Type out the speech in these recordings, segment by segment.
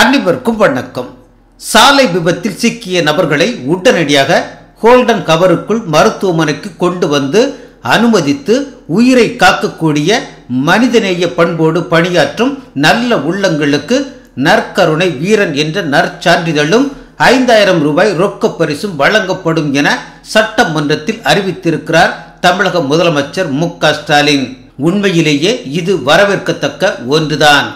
அனைவருக்கும் வணக்கம் சாலை விபத்தில் சிக்கிய நபர்களை உடனடியாக ஹோல்டன் கவருக்குள் மருத்துவமனைக்கு கொண்டு வந்து அனுமதித்து உயிரை காக்கக்கூடிய மனிதநேய பண்போடு பணியாற்றும் நல்ல உள்ளங்களுக்கு நற்கருணை வீரன் என்ற நற்சான்றிதழும் ஐந்தாயிரம் ரூபாய் ரொக்க பரிசும் வழங்கப்படும் என சட்டமன்றத்தில் அறிவித்திருக்கிறார் தமிழக முதலமைச்சர் மு ஸ்டாலின் உண்மையிலேயே இது வரவேற்கத்தக்க ஒன்றுதான்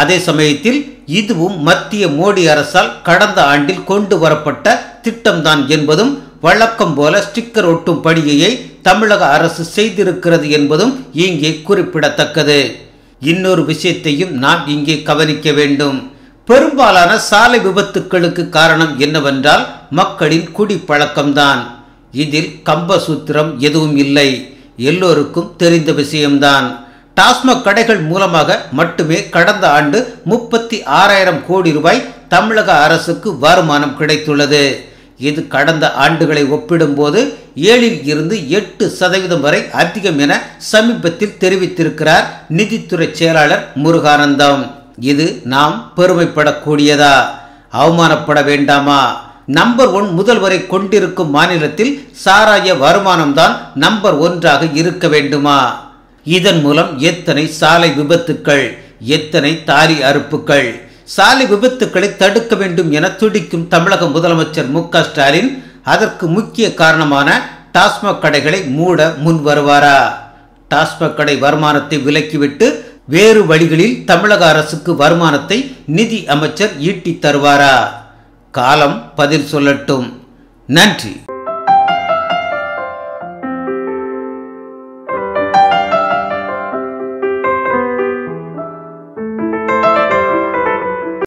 அதே சமயத்தில் இதுவும் மத்திய மோடி அரசால் கடந்த ஆண்டில் கொண்டு வரப்பட்ட திட்டம்தான் என்பதும் வழக்கம் போல ஸ்டிக்கர் ஒட்டும் பணியை தமிழக அரசு செய்திருக்கிறது என்பதும் இங்கே குறிப்பிடத்தக்கது இன்னொரு விஷயத்தையும் நாம் இங்கே கவனிக்க வேண்டும் பெரும்பாலான சாலை விபத்துக்களுக்கு காரணம் என்னவென்றால் மக்களின் குடிப்பழக்கம்தான் இதில் கம்பசூத்திரம் எதுவும் இல்லை எல்லோருக்கும் தெரிந்த விஷயம்தான் டாஸ்மாக் கடைகள் மூலமாக மட்டுமே கடந்த ஆண்டு முப்பத்தி ஆறாயிரம் கோடி ரூபாய் தமிழக அரசுக்கு வருமானம் கிடைத்துள்ளது இது கடந்த ஆண்டுகளை ஒப்பிடும்போது ஏழில் இருந்து எட்டு சதவீதம் வரை அதிகம் என சமீபத்தில் தெரிவித்திருக்கிறார் நிதித்துறை செயலாளர் முருகானந்தம் இது நாம் பெருமைப்படக்கூடியதா அவமானப்பட வேண்டாமா நம்பர் ஒன் முதல்வரை கொண்டிருக்கும் மாநிலத்தில் சாராய வருமானம்தான் நம்பர் ஒன்றாக இருக்க வேண்டுமா இதன் மூலம் எத்தனை சாலை விபத்துக்கள் எத்தனை தாரி அறுப்புகள் சாலை விபத்துக்களை தடுக்க வேண்டும் என துடிக்கும் தமிழக முதலமைச்சர் மு ஸ்டாலின் அதற்கு முக்கிய காரணமான டாஸ்மாக் கடைகளை மூட முன் வருவாரா டாஸ்மாக் கடை வருமானத்தை விலக்கிவிட்டு வேறு வழிகளில் தமிழக அரசுக்கு வருமானத்தை நிதி அமைச்சர் ஈட்டி தருவாரா காலம் பதில் சொல்லட்டும் நன்றி